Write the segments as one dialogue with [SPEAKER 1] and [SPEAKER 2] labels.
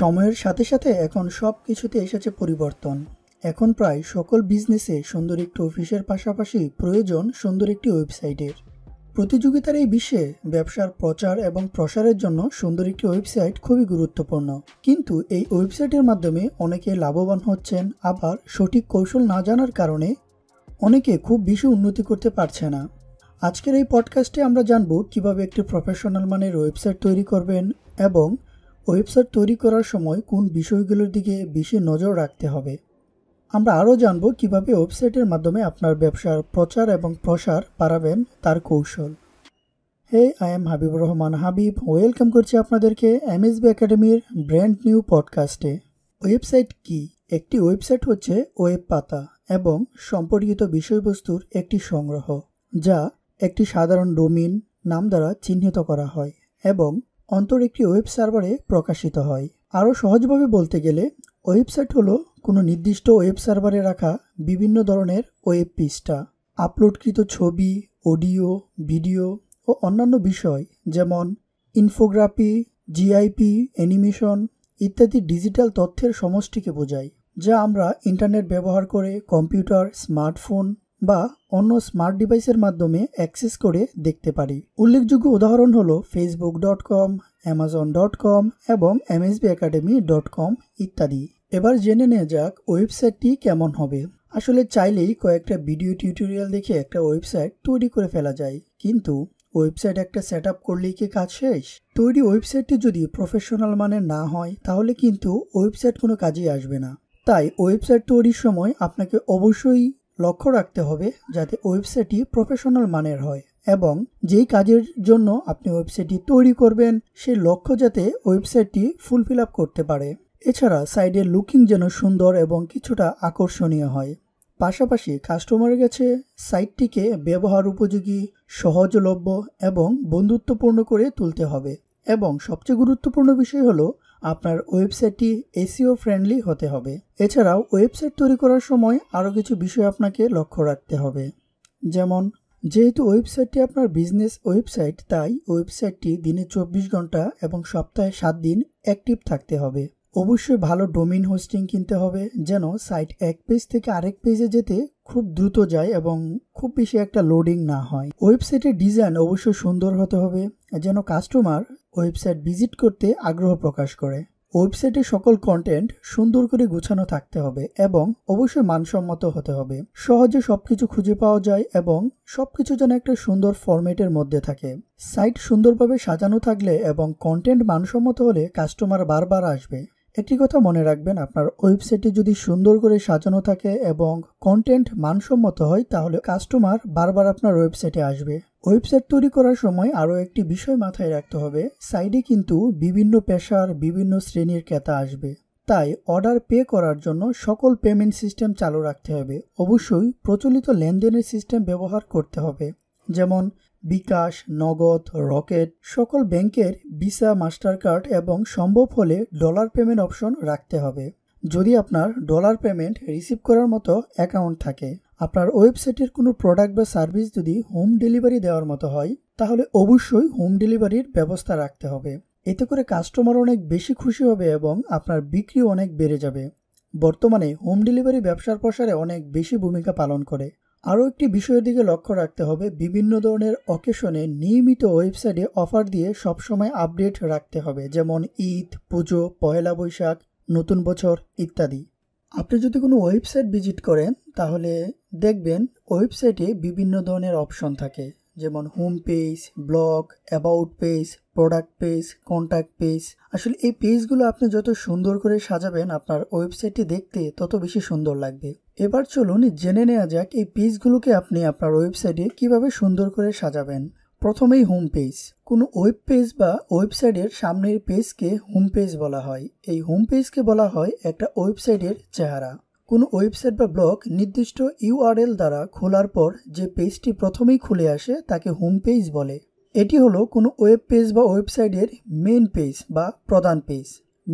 [SPEAKER 1] সময়ের সাথে সাথে এখন সব কিছুতে এসেছে পরিবর্তন এখন প্রায় সকল বিজনেসে সুন্দর একটি অফিসের পাশাপাশি প্রয়োজন সুন্দর একটি ওয়েবসাইটের প্রতিযোগিতার এই বিশ্বে ব্যবসার প্রচার এবং প্রসারের জন্য সুন্দর একটি ওয়েবসাইট খুবই গুরুত্বপূর্ণ কিন্তু এই ওয়েবসাইটের মাধ্যমে অনেকে লাভবান হচ্ছেন আবার সঠিক কৌশল না জানার কারণে অনেকে খুব বেশি উন্নতি করতে পারছে না আজকের এই পডকাস্টে আমরা জানব কিভাবে একটি প্রফেশনাল মানের ওয়েবসাইট তৈরি করবেন এবং ওয়েবসাইট তৈরি করার সময় কোন বিষয়গুলোর দিকে বেশি নজর রাখতে হবে আমরা আরও জানব কিভাবে ওয়েবসাইটের মাধ্যমে আপনার ব্যবসার প্রচার এবং প্রসার বাড়াবেন তার কৌশল hey I am Habibur Rahman Habib welcome করছি আপনাদেরকে এমএসবি একাডেমির ব্র্যান্ড নিউ পডকাস্টে ওয়েবসাইট কি একটি ওয়েবসাইট হচ্ছে ওয়েব পাতা এবং সম্পর্কিত বিষয়বস্তুর একটি সংগ্রহ যা একটি সাধারণ ডোমিন নাম দ্বারা চিহ্নিত করা হয় এবং অন্তর একটি ওয়েব সার্ভারে প্রকাশিত হয় আরও সহজভাবে বলতে গেলে ওয়েবসাইট হলো কোনো নির্দিষ্ট ওয়েব সার্ভারে রাখা বিভিন্ন ধরনের ওয়েব পৃষ্ঠা আপলোডকৃত ছবি অডিও ভিডিও ও অন্যান্য বিষয় যেমন ইনফোগ্রাফি জিআইপি অ্যানিমেশন ইত্যাদি ডিজিটাল তথ্যের সমষ্টিকে বোঝায় যা আমরা ইন্টারনেট ব্যবহার করে কম্পিউটার স্মার্টফোন বা অন্য স্মার্ট ডিভাইসের মাধ্যমে অ্যাক্সেস করে দেখতে পারি উল্লেখযোগ্য উদাহরণ হলো Facebook dot com Amazon dot com এবং এমএসবি একাডেমি ডট কম ইত্যাদি এবার জেনে নেওয়া যাক ওয়েবসাইটটি কেমন হবে আসলে চাইলেই কয়েকটা ভিডিও টিউটোরিয়াল দেখে একটা ওয়েবসাইট তৈরি করে ফেলা যায় কিন্তু ওয়েবসাইট একটা সেট আপ করলেই কি কাজ শেষ তৈরি ওয়েবসাইটটি যদি প্রফেশনাল মানের না হয় তাহলে কিন্তু ওয়েবসাইট কোনো কাজেই আসবে না তাই ওয়েবসাইট তৈরির সময় আপনাকে অবশ্যই লক্ষ্য রাখতে হবে যাতে ওয়েবসাইটটি প্রফেশনাল মানের হয় এবং যেই কাজের জন্য আপনি ওয়েবসাইটটি তৈরি করবেন সেই লক্ষ্য যাতে ওয়েবসাইটটি ফুলফিল আপ করতে পারে এছাড়া সাইডের লুকিং যেন সুন্দর এবং কিছুটা আকর্ষণীয় হয় পাশাপাশি কাস্টমারের কাছে সাইটটিকে ব্যবহার উপযোগী সহজলভ্য এবং বন্ধুত্বপূর্ণ করে তুলতে হবে এবং সবচেয়ে গুরুত্বপূর্ণ বিষয় হলো আপনার ওয়েবসাইটটি এসিও ফ্রেন্ডলি হতে হবে এছাড়াও ওয়েবসাইট তৈরি করার সময় আরও কিছু বিষয় আপনাকে লক্ষ্য রাখতে হবে যেমন যেহেতু ওয়েবসাইটটি আপনার বিজনেস ওয়েবসাইট তাই ওয়েবসাইটটি দিনে চব্বিশ ঘন্টা এবং সপ্তাহে সাত দিন অ্যাক্টিভ থাকতে হবে অবশ্যই ভালো ডোমিন হোস্টিং কিনতে হবে যেন সাইট এক পেজ থেকে আরেক পেজে যেতে খুব দ্রুত যায় এবং খুব বেশি একটা লোডিং না হয় ওয়েবসাইটের ডিজাইন অবশ্যই সুন্দর হতে হবে যেন কাস্টমার ওয়েবসাইট ভিজিট করতে আগ্রহ প্রকাশ করে ওয়েবসাইটে সকল কন্টেন্ট সুন্দর করে গুছানো থাকতে হবে এবং অবশ্যই মানসম্মত হতে হবে সহজে সবকিছু খুঁজে পাওয়া যায় এবং সবকিছু যেন একটা সুন্দর ফরম্যাটের মধ্যে থাকে সাইট সুন্দরভাবে সাজানো থাকলে এবং কন্টেন্ট মানসম্মত হলে কাস্টমার বারবার আসবে একটি কথা মনে রাখবেন আপনার ওয়েবসাইটে যদি সুন্দর করে সাজানো থাকে এবং কন্টেন্ট মানসম্মত হয় তাহলে কাস্টমার বারবার আপনার ওয়েবসাইটে আসবে ওয়েবসাইট তৈরি করার সময় আরও একটি বিষয় মাথায় রাখতে হবে সাইডে কিন্তু বিভিন্ন পেশার বিভিন্ন শ্রেণীর ক্রেতা আসবে তাই অর্ডার পে করার জন্য সকল পেমেন্ট সিস্টেম চালু রাখতে হবে অবশ্যই প্রচলিত লেনদেনের সিস্টেম ব্যবহার করতে হবে যেমন বিকাশ নগদ রকেট সকল ব্যাংকের ভিসা মাস্টার কার্ড এবং সম্ভব হলে ডলার পেমেন্ট অপশন রাখতে হবে যদি আপনার ডলার পেমেন্ট রিসিভ করার মতো অ্যাকাউন্ট থাকে আপনার ওয়েবসাইটের কোনো প্রোডাক্ট বা সার্ভিস যদি হোম ডেলিভারি দেওয়ার মতো হয় তাহলে অবশ্যই হোম ডেলিভারির ব্যবস্থা রাখতে হবে এতে করে কাস্টমার অনেক বেশি খুশি হবে এবং আপনার বিক্রি অনেক বেড়ে যাবে বর্তমানে হোম ডেলিভারি ব্যবসার প্রসারে অনেক বেশি ভূমিকা পালন করে আরও একটি বিষয়ের দিকে লক্ষ্য রাখতে হবে বিভিন্ন ধরনের অকেশনে নিয়মিত ওয়েবসাইটে অফার দিয়ে সবসময় আপডেট রাখতে হবে যেমন ঈদ পুজো পয়লা বৈশাখ নতুন বছর ইত্যাদি আপনি যদি কোনো ওয়েবসাইট ভিজিট করেন তাহলে দেখবেন ওয়েবসাইটে বিভিন্ন ধরনের অপশন থাকে যেমন home page blog about page product page contact page আসলে এই পেজগুলো আপনি যত সুন্দর করে সাজাবেন আপনার ওয়েবসাইটটি দেখতে তত বেশি সুন্দর লাগবে এবার চলুন জেনে নেওয়া যাক এই পেজগুলোকে আপনি আপনার ওয়েবসাইটে কিভাবে সুন্দর করে সাজাবেন প্রথমেই হোম পেজ কোনো ওয়েব পেজ বা ওয়েবসাইটের সামনের পেজকে হোম পেজ বলা হয় এই হোম পেজকে বলা হয় একটা ওয়েবসাইটের চেহারা কোনো ওয়েবসাইট বা ব্লগ নির্দিষ্ট ইউআরএল দ্বারা খোলার পর যে পেজটি প্রথমেই খুলে আসে তাকে হোম পেজ বলে এটি হলো কোনো ওয়েব পেজ বা ওয়েবসাইটের মেন পেজ বা প্রধান page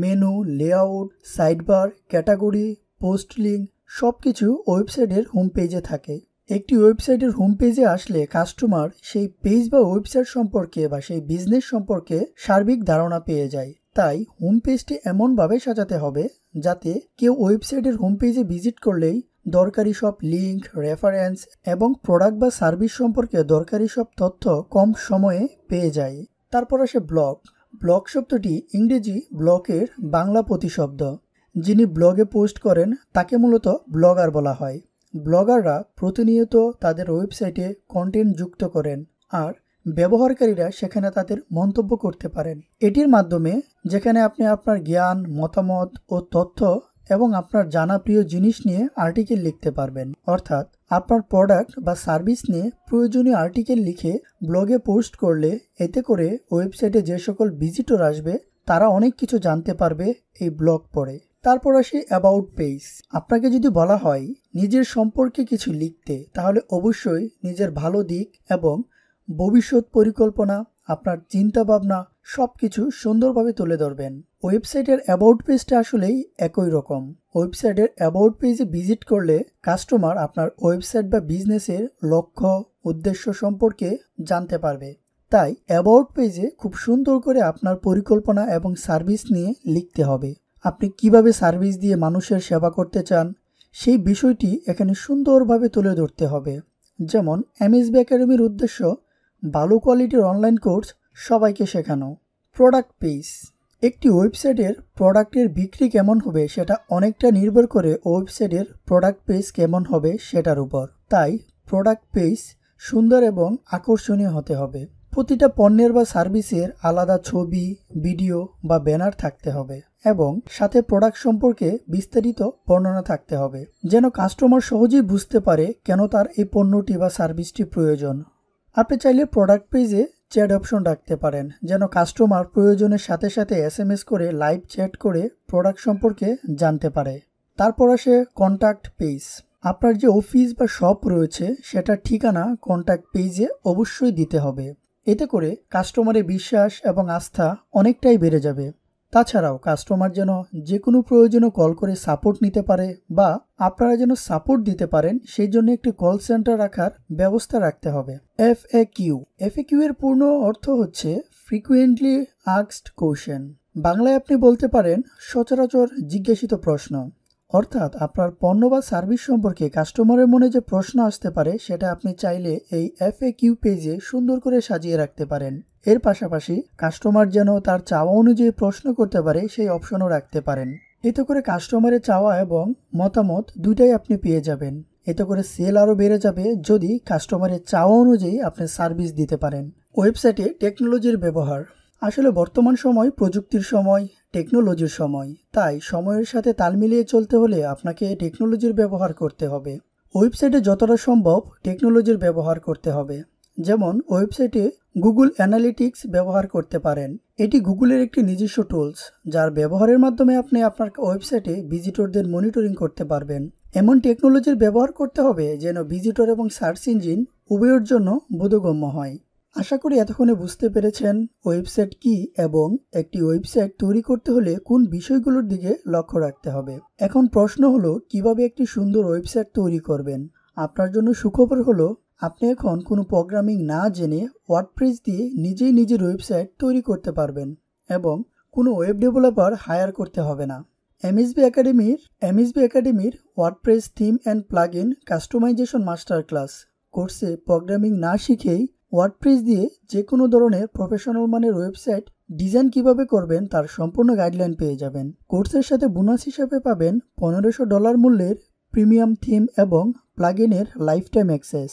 [SPEAKER 1] menu layout sidebar category post link সব কিছু ওয়েবসাইটের হোম পেজে থাকে একটি ওয়েবসাইটের হোম পেজে আসলে কাস্টমার সেই পেজ বা ওয়েবসাইট সম্পর্কে বা সেই বিজনেস সম্পর্কে সার্বিক ধারণা পেয়ে যায় তাই হোম পেজটি এমনভাবে সাজাতে হবে যাতে কেউ ওয়েবসাইটের হোম পেজে ভিজিট করলেই দরকারি সব লিঙ্ক রেফারেন্স এবং প্রোডাক্ট বা সার্ভিস সম্পর্কে দরকারি সব তথ্য কম সময়ে পেয়ে যায় তারপর আসে ব্লগ ব্লগ শব্দটি ইংরেজি ব্লকের বাংলা প্রতিশব্দ যিনি ব্লগে পোস্ট করেন তাকে মূলত ব্লগার বলা হয় ব্লগাররা প্রতিনিয়ত তাদের ওয়েবসাইটে কন্টেন্ট যুক্ত করেন আর ব্যবহারকারীরা সেখানে তাদের মন্তব্য করতে পারেন এটির মাধ্যমে যেখানে আপনি আপনার জ্ঞান মতামত ও তথ্য এবং আপনার জানা প্রিয় জিনিস নিয়ে আর্টিকেল লিখতে পারবেন অর্থাৎ আপনার প্রোডাক্ট বা সার্ভিস নিয়ে প্রয়োজনীয় আর্টিকেল লিখে ব্লগে পোস্ট করলে এতে করে ওয়েবসাইটে যে সকল ভিজিটর আসবে তারা অনেক কিছু জানতে পারবে এই ব্লগ পড়ে তারপর আসি অ্যাবাউট পেজ আপনাকে যদি বলা হয় নিজের সম্পর্কে কিছু লিখতে তাহলে অবশ্যই নিজের ভালো দিক এবং ভবিষ্যৎ পরিকল্পনা আপনার চিন্তা ভাবনা সব কিছু সুন্দরভাবে তুলে ধরবেন ওয়েবসাইটের অ্যাবাউট পেজটা আসলেই একই রকম ওয়েবসাইটের অ্যাবাউট পেজে ভিজিট করলে কাস্টমার আপনার ওয়েবসাইট বা বিজনেসের লক্ষ্য উদ্দেশ্য সম্পর্কে জানতে পারবে তাই অ্যাবাউট পেজে খুব সুন্দর করে আপনার পরিকল্পনা এবং সার্ভিস নিয়ে লিখতে হবে আপনি কিভাবে সার্ভিস দিয়ে মানুষের সেবা করতে চান সেই বিষয়টি এখানে সুন্দরভাবে তুলে ধরতে হবে যেমন এমএসবি একাডেমির উদ্দেশ্য ভালো কোয়ালিটির অনলাইন কোর্স সবাইকে শেখানো প্রোডাক্ট পেজ একটি ওয়েবসাইটের প্রোডাক্টের বিক্রি কেমন হবে সেটা অনেকটা নির্ভর করে ওয়েবসাইটের প্রোডাক্ট পেজ কেমন হবে সেটার উপর তাই প্রোডাক্ট পেজ সুন্দর এবং আকর্ষণীয় হতে হবে প্রতিটা পণ্যের বা সার্ভিসের আলাদা ছবি ভিডিও বা ব্যানার থাকতে হবে এবং সাথে প্রোডাক্ট সম্পর্কে বিস্তারিত বর্ণনা থাকতে হবে যেন কাস্টমার সহজেই বুঝতে পারে কেন তার এই পণ্যটি বা সার্ভিসটি প্রয়োজন আপনি চাইলে প্রোডাক্ট পেজে চ্যাট অপশন রাখতে পারেন যেন কাস্টমার প্রয়োজনের সাথে সাথে এস করে লাইভ চ্যাট করে প্রোডাক্ট সম্পর্কে জানতে পারে তারপর আসে কন্ট্যাক্ট পেজ আপনার যে অফিস বা শপ রয়েছে সেটার ঠিকানা কন্ট্যাক্ট পেজে অবশ্যই দিতে হবে এতে করে কাস্টমারের বিশ্বাস এবং আস্থা অনেকটাই বেড়ে যাবে তাছাড়াও কাস্টমার যেন যে কোনো প্রয়োজনে কল করে সাপোর্ট নিতে পারে বা আপনারা যেন সাপোর্ট দিতে পারেন সেই জন্য একটি কল সেন্টার রাখার ব্যবস্থা রাখতে হবে F A Q F A Q এর পূর্ণ অর্থ হচ্ছে ফ্রিকুয়েন্টলি আক্সড কোশ্চেন বাংলায় আপনি বলতে পারেন সচরাচর জিজ্ঞাসিত প্রশ্ন অর্থাৎ আপনার পণ্য বা সার্ভিস সম্পর্কে কাস্টমারের মনে যে প্রশ্ন আসতে পারে সেটা আপনি চাইলে এই এফ এ কিউ পেজে সুন্দর করে সাজিয়ে রাখতে পারেন এর পাশাপাশি কাস্টমার যেন তার চাওয়া অনুযায়ী প্রশ্ন করতে পারে সেই অপশনও রাখতে পারেন এতে করে কাস্টমারের চাওয়া এবং মতামত দুইটাই আপনি পেয়ে যাবেন এতে করে সেল আরও বেড়ে যাবে যদি কাস্টমারের চাওয়া অনুযায়ী আপনি সার্ভিস দিতে পারেন ওয়েবসাইটে টেকনোলজির ব্যবহার আসলে বর্তমান সময় প্রযুক্তির সময় টেকনোলজির সময় তাই সময়ের সাথে তাল মিলিয়ে চলতে হলে আপনাকে টেকনোলজির ব্যবহার করতে হবে ওয়েবসাইটে যতটা সম্ভব টেকনোলজির ব্যবহার করতে হবে যেমন ওয়েবসাইটে গুগল অ্যানালিটিক্স ব্যবহার করতে পারেন এটি গুগলের একটি নিজস্ব টুলস যার ব্যবহারের মাধ্যমে আপনি আপনার ওয়েবসাইটে ভিজিটরদের মনিটরিং করতে পারবেন এমন টেকনোলজির ব্যবহার করতে হবে যেন ভিজিটর এবং সার্চ ইঞ্জিন উভয়ের জন্য বোধগম্য হয় আশা করি এতক্ষণে বুঝতে পেরেছেন ওয়েবসাইট কি এবং একটি ওয়েবসাইট তৈরি করতে হলে কোন বিষয়গুলোর দিকে লক্ষ্য রাখতে হবে এখন প্রশ্ন হলো কিভাবে একটি সুন্দর ওয়েবসাইট তৈরি করবেন আপনার জন্য সুখবর হলো আপনি এখন কোনো প্রোগ্রামিং না জেনে ওয়ার্ডপ্রেস দিয়ে নিজেই নিজের ওয়েবসাইট তৈরি করতে পারবেন এবং কোনো ওয়েব ডেভেলপার হায়ার করতে হবে না এমএসবি একাডেমির এমএসবি একাডেমির WordPress theme and plugin customization master class কোর্সে প্রোগ্রামিং না শিখেই ওয়ার্ডপ্রেস দিয়ে যে কোনো ধরনের প্রফেশনাল মানের ওয়েবসাইট ডিজাইন কিভাবে করবেন তার সম্পূর্ণ গাইডলাইন পেয়ে যাবেন কোর্সের সাথে বোনাস হিসাবে পাবেন পনেরোশো ডলার মূল্যের প্রিমিয়াম থিম এবং প্লাগ ইনের লাইফ টাইম অ্যাক্সেস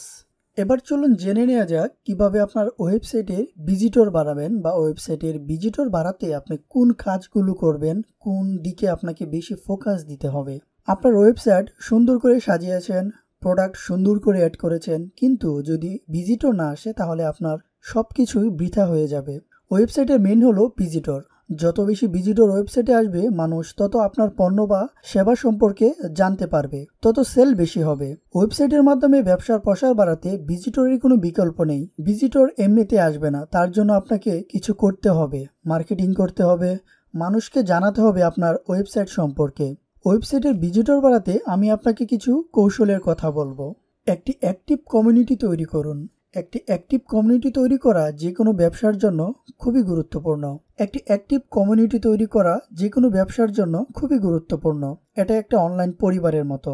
[SPEAKER 1] এবার চলুন জেনে নেওয়া যাক কিভাবে আপনার ওয়েবসাইটের ভিজিটর বাড়াবেন বা ওয়েবসাইটের ভিজিটর বাড়াতে আপনি কোন কাজগুলো করবেন কোন দিকে আপনাকে বেশি ফোকাস দিতে হবে আপনার ওয়েবসাইট সুন্দর করে সাজিয়েছেন প্রোডাক্ট সুন্দর করে অ্যাড করেছেন কিন্তু যদি ভিজিটর না আসে তাহলে আপনার সব কিছুই বৃথা হয়ে যাবে ওয়েবসাইটের মেন হলো ভিজিটর যত বেশি ভিজিটর ওয়েবসাইটে আসবে মানুষ তত আপনার পণ্য বা সেবা সম্পর্কে জানতে পারবে তত সেল বেশি হবে ওয়েবসাইটের মাধ্যমে ব্যবসার প্রসার বাড়াতে ভিজিটরের কোনো বিকল্প নেই ভিজিটর এমনিতে আসবে না তার জন্য আপনাকে কিছু করতে হবে মার্কেটিং করতে হবে মানুষকে জানাতে হবে আপনার ওয়েবসাইট সম্পর্কে ওয়েবসাইটের ভিজিটর বাড়াতে আমি আপনাকে কিছু কৌশলের কথা বলবো একটি অ্যাক্টিভ কমিউনিটি তৈরি করুন একটি অ্যাক্টিভ কমিউনিটি তৈরি করা যে কোনো ব্যবসার জন্য খুবই গুরুত্বপূর্ণ একটি অ্যাক্টিভ কমিউনিটি তৈরি করা যে কোনো ব্যবসার জন্য খুবই গুরুত্বপূর্ণ এটা একটা অনলাইন পরিবারের মতো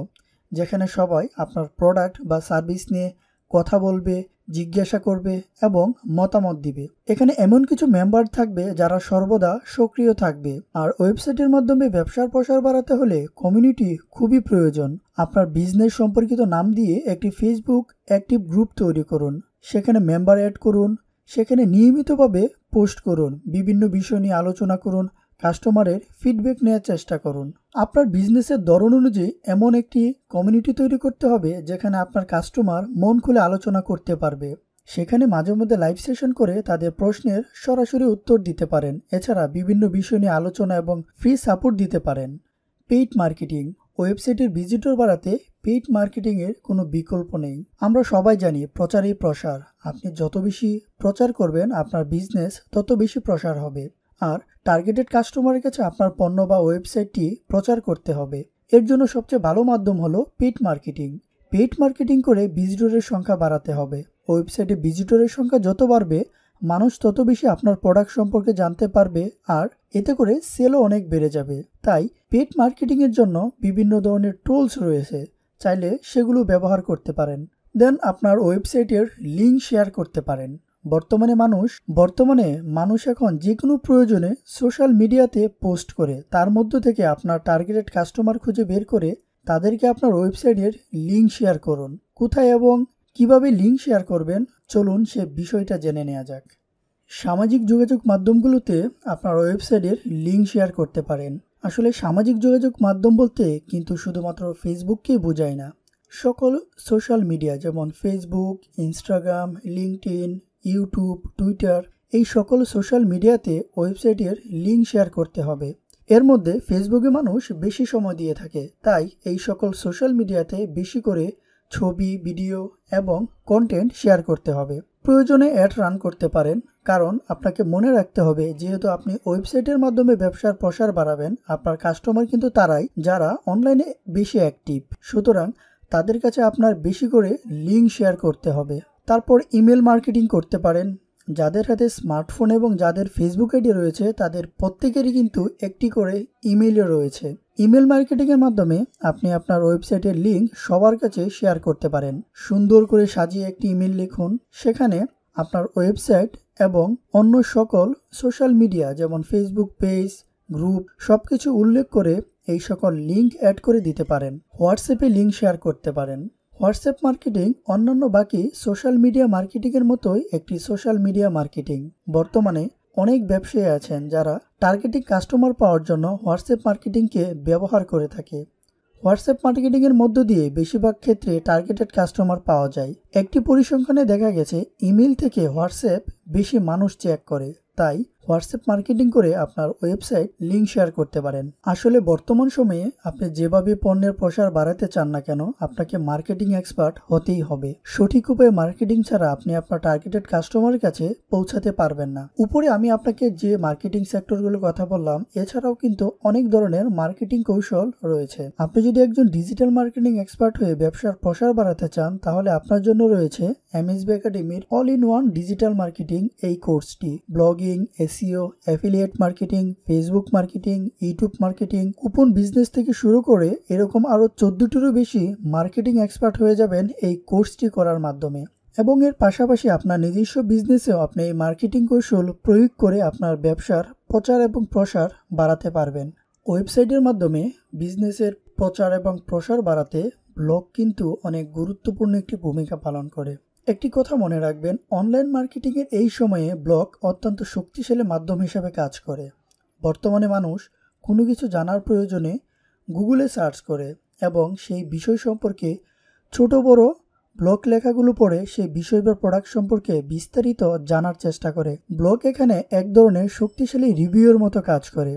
[SPEAKER 1] যেখানে সবাই আপনার প্রোডাক্ট বা সার্ভিস নিয়ে কথা বলবে জিজ্ঞাসা করবে এবং মতামত দিবে এখানে এমন কিছু মেম্বার থাকবে যারা সর্বদা সক্রিয় থাকবে আর ওয়েবসাইটের মাধ্যমে ব্যবসার প্রসার বাড়াতে হলে কমিউনিটি খুবই প্রয়োজন আপনার বিজনেস সম্পর্কিত নাম দিয়ে একটি ফেসবুক অ্যাক্টিভ গ্রুপ তৈরি করুন সেখানে মেম্বার অ্যাড করুন সেখানে নিয়মিতভাবে পোস্ট করুন বিভিন্ন বিষয় নিয়ে আলোচনা করুন কাস্টমারের ফিডব্যাক নেওয়ার চেষ্টা করুন আপনার বিজনেসের ধরন অনুযায়ী এমন একটি কমিউনিটি তৈরি করতে হবে যেখানে আপনার কাস্টমার মন খুলে আলোচনা করতে পারবে সেখানে মাঝে মধ্যে লাইভ সেশন করে তাদের প্রশ্নের সরাসরি উত্তর দিতে পারেন এছাড়া বিভিন্ন বিষয় নিয়ে আলোচনা এবং ফ্রি সাপোর্ট দিতে পারেন পেইড মার্কেটিং ওয়েবসাইটের ভিজিটর বাড়াতে পেইড মার্কেটিংয়ের কোনো বিকল্প নেই আমরা সবাই জানি প্রচারই প্রসার আপনি যত বেশি প্রচার করবেন আপনার বিজনেস তত বেশি প্রসার হবে আর টার্গেটেড কাস্টমারের কাছে আপনার পণ্য বা ওয়েবসাইটটি প্রচার করতে হবে এর জন্য সবচেয়ে ভালো মাধ্যম হলো পেট মার্কেটিং পেট মার্কেটিং করে ভিজিটরের সংখ্যা বাড়াতে হবে ওয়েবসাইটে ভিজিটরের সংখ্যা যত বাড়বে মানুষ তত বেশি আপনার প্রোডাক্ট সম্পর্কে জানতে পারবে আর এতে করে সেলও অনেক বেড়ে যাবে তাই পেট মার্কেটিংয়ের জন্য বিভিন্ন ধরনের টুলস রয়েছে চাইলে সেগুলো ব্যবহার করতে পারেন দেন আপনার ওয়েবসাইটের লিঙ্ক শেয়ার করতে পারেন বর্তমানে মানুষ বর্তমানে মানুষ এখন যে কোনো প্রয়োজনে সোশ্যাল মিডিয়াতে পোস্ট করে তার মধ্য থেকে আপনার টার্গেটেড কাস্টমার খুঁজে বের করে তাদেরকে আপনার ওয়েবসাইটের লিঙ্ক শেয়ার করুন কোথায় এবং কিভাবে লিঙ্ক শেয়ার করবেন চলুন সে বিষয়টা জেনে নেওয়া যাক সামাজিক যোগাযোগ মাধ্যমগুলোতে আপনার ওয়েবসাইটের লিঙ্ক শেয়ার করতে পারেন আসলে সামাজিক যোগাযোগ মাধ্যম বলতে কিন্তু শুধুমাত্র ফেসবুককেই বোঝায় না সকল সোশ্যাল মিডিয়া যেমন Facebook Instagram linked YouTube Twitter এই সকল সোশ্যাল মিডিয়াতে ওয়েবসাইটের লিঙ্ক শেয়ার করতে হবে এর মধ্যে ফেসবুকে মানুষ বেশি সময় দিয়ে থাকে তাই এই সকল সোশ্যাল মিডিয়াতে বেশি করে ছবি ভিডিও এবং কন্টেন্ট শেয়ার করতে হবে প্রয়োজনে অ্যাড রান করতে পারেন কারণ আপনাকে মনে রাখতে হবে যেহেতু আপনি ওয়েবসাইটের মাধ্যমে ব্যবসার প্রসার বাড়াবেন আপনার কাস্টমার কিন্তু তারাই যারা অনলাইনে বেশি অ্যাক্টিভ সুতরাং তাদের কাছে আপনার বেশি করে লিঙ্ক শেয়ার করতে হবে তারপর ইমেল মার্কেটিং করতে পারেন যাদের হাতে স্মার্টফোন এবং যাদের ফেসবুক আইডি রয়েছে তাদের প্রত্যেকেরই কিন্তু একটি করে ইমেলও রয়েছে ইমেল মার্কেটিংয়ের মাধ্যমে আপনি আপনার ওয়েবসাইটের লিঙ্ক সবার কাছে শেয়ার করতে পারেন সুন্দর করে সাজিয়ে একটি ইমেল লিখুন সেখানে আপনার ওয়েবসাইট এবং অন্য সকল সোশ্যাল মিডিয়া যেমন ফেসবুক পেজ গ্রুপ সব কিছু উল্লেখ করে এই সকল লিঙ্ক অ্যাড করে দিতে পারেন হোয়াটসঅ্যাপে লিঙ্ক শেয়ার করতে পারেন হোয়াটসঅ্যাপ মার্কেটিং অন্যান্য বাকি সোশ্যাল মিডিয়া মার্কেটিংয়ের মতোই একটি সোশ্যাল মিডিয়া মার্কেটিং বর্তমানে অনেক ব্যবসায়ী আছেন যারা টার্গেটিং কাস্টমার পাওয়ার জন্য হোয়াটসঅ্যাপ মার্কেটিংকে ব্যবহার করে থাকে হোয়াটসঅ্যাপ মার্কেটিংয়ের মধ্য দিয়ে বেশিরভাগ ক্ষেত্রে টার্গেটেড কাস্টমার পাওয়া যায় একটি পরিসংখ্যানে দেখা গেছে ইমেল থেকে হোয়াটসঅ্যাপ বেশি মানুষ চেক করে তাই হোয়াটসঅ্যাপ মার্কেটিং করে আপনার ওয়েবসাইট লিঙ্ক শেয়ার করতে পারেন আসলে বর্তমান সময়ে আপনি যেভাবে পণ্যের প্রসার বাড়াতে চান না কেন আপনাকে মার্কেটিং এক্সপার্ট হতেই হবে সঠিক উপায়ে মার্কেটিং ছাড়া আপনি আপনার টার্গেটেড কাস্টমারের কাছে পৌঁছাতে পারবেন না উপরে আমি আপনাকে যে মার্কেটিং সেক্টরগুলোর কথা বললাম এছাড়াও কিন্তু অনেক ধরনের মার্কেটিং কৌশল রয়েছে আপনি যদি একজন ডিজিটাল মার্কেটিং এক্সপার্ট হয়ে ব্যবসার প্রসার বাড়াতে চান তাহলে আপনার জন্য রয়েছে এমএসবি একাডেমির all in one digital marketing এই কোর্সটি blogging S SEO affiliate marketing Facebook marketing YouTube marketing coupon business থেকে শুরু করে এরকম আরও চোদ্দটিরও বেশি মার্কেটিং এক্সপার্ট হয়ে যাবেন এই কোর্সটি করার মাধ্যমে এবং এর পাশাপাশি আপনার নিজস্ব বিজনেসেও আপনি এই মার্কেটিং কৌশল প্রয়োগ করে আপনার ব্যবসার প্রচার এবং প্রসার বাড়াতে পারবেন ওয়েবসাইটের মাধ্যমে বিজনেসের প্রচার এবং প্রসার বাড়াতে ব্লগ কিন্তু অনেক গুরুত্বপূর্ণ একটি ভূমিকা পালন করে একটি কথা মনে রাখবেন অনলাইন মার্কেটিংয়ের এই সময়ে ব্লগ অত্যন্ত শক্তিশালী মাধ্যম হিসাবে কাজ করে বর্তমানে মানুষ কোনো কিছু জানার প্রয়োজনে গুগলে সার্চ করে এবং সেই বিষয় সম্পর্কে ছোট বড় ব্লগ লেখাগুলো পড়ে সেই বিষয় বা প্রোডাক্ট সম্পর্কে বিস্তারিত জানার চেষ্টা করে ব্লগ এখানে এক ধরনের শক্তিশালী রিভিউর মতো কাজ করে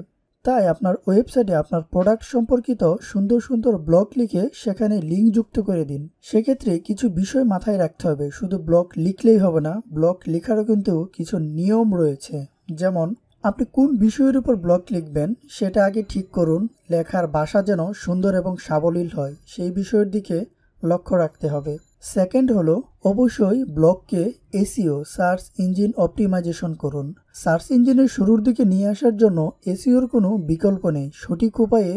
[SPEAKER 1] তাই আপনার ওয়েবসাইটে আপনার প্রোডাক্ট সম্পর্কিত সুন্দর সুন্দর ব্লগ লিখে সেখানে লিঙ্ক যুক্ত করে দিন সেক্ষেত্রে কিছু বিষয় মাথায় রাখতে হবে শুধু ব্লগ লিখলেই হবে না ব্লগ লেখারও কিন্তু কিছু নিয়ম রয়েছে যেমন আপনি কোন বিষয়ের উপর ব্লগ লিখবেন সেটা আগে ঠিক করুন লেখার ভাষা যেন সুন্দর এবং সাবলীল হয় সেই বিষয়ের দিকে লক্ষ্য রাখতে হবে সেকেন্ড হলো অবশ্যই ব্লগকে এসিও সার্চ ইঞ্জিন অপটিমাইজেশন করুন সার্চ ইঞ্জিনের শুরুর দিকে নিয়ে আসার জন্য এসিওর কোনো বিকল্প নেই সঠিক উপায়ে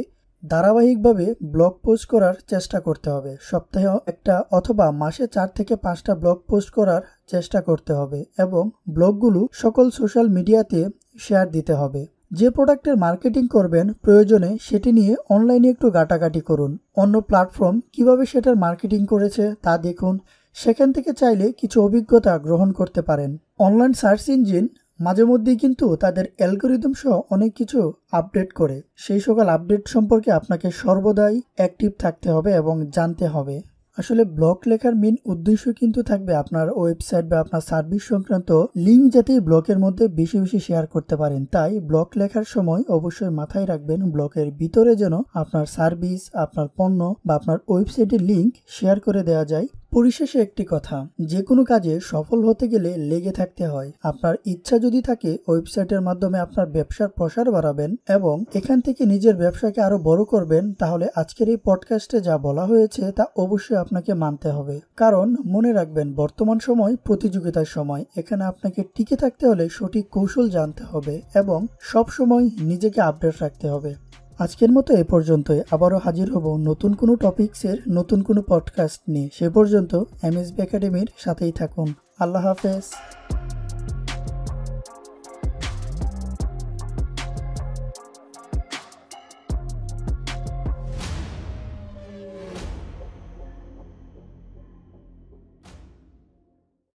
[SPEAKER 1] ধারাবাহিকভাবে ব্লগ পোস্ট করার চেষ্টা করতে হবে সপ্তাহে একটা অথবা মাসে চার থেকে পাঁচটা ব্লগ পোস্ট করার চেষ্টা করতে হবে এবং ব্লগগুলো সকল সোশ্যাল মিডিয়াতে শেয়ার দিতে হবে যে প্রোডাক্টের মার্কেটিং করবেন প্রয়োজনে সেটি নিয়ে অনলাইনে একটু ঘাটাঘাটি করুন অন্য প্ল্যাটফর্ম কিভাবে সেটার মার্কেটিং করেছে তা দেখুন সেখান থেকে চাইলে কিছু অভিজ্ঞতা গ্রহণ করতে পারেন অনলাইন সার্চ ইঞ্জিন মাঝে মধ্যেই কিন্তু তাদের অ্যালগোরিদম সহ অনেক কিছু আপডেট করে সেই সকল আপডেট সম্পর্কে আপনাকে সর্বদাই অ্যাক্টিভ থাকতে হবে এবং জানতে হবে আসলে ব্লগ লেখার মেন উদ্দেশ্য কিন্তু থাকবে আপনার ওয়েবসাইট বা আপনার সার্ভিস সংক্রান্ত লিঙ্ক যাতে ব্লকের মধ্যে বেশি বেশি শেয়ার করতে পারেন তাই ব্লক লেখার সময় অবশ্যই মাথায় রাখবেন ব্লকের ভিতরে যেন আপনার সার্ভিস আপনার পণ্য বা আপনার ওয়েবসাইটের লিঙ্ক শেয়ার করে দেওয়া যায় পরিশেষে একটি কথা যে কোনো কাজে সফল হতে গেলে লেগে থাকতে হয় আপনার ইচ্ছা যদি থাকে ওয়েবসাইটের মাধ্যমে আপনার ব্যবসার প্রসার বাড়াবেন এবং এখান থেকে নিজের ব্যবসাকে আরো বড় করবেন তাহলে আজকের এই পডকাস্টে যা বলা হয়েছে তা অবশ্যই আপনাকে মানতে হবে কারণ মনে রাখবেন বর্তমান সময় প্রতিযোগিতার সময় এখানে আপনাকে টিকে থাকতে হলে সঠিক কৌশল জানতে হবে এবং সব সময় নিজেকে আপডেট রাখতে হবে আজকের মতো এ পর্যন্তই আবারও হাজির হব নতুন কোনো টপিক্সের নতুন কোনো পডকাস্ট নিয়ে সে পর্যন্ত এমএসবি একাডেমির সাথেই থাকুন আল্লাহ হাফেজ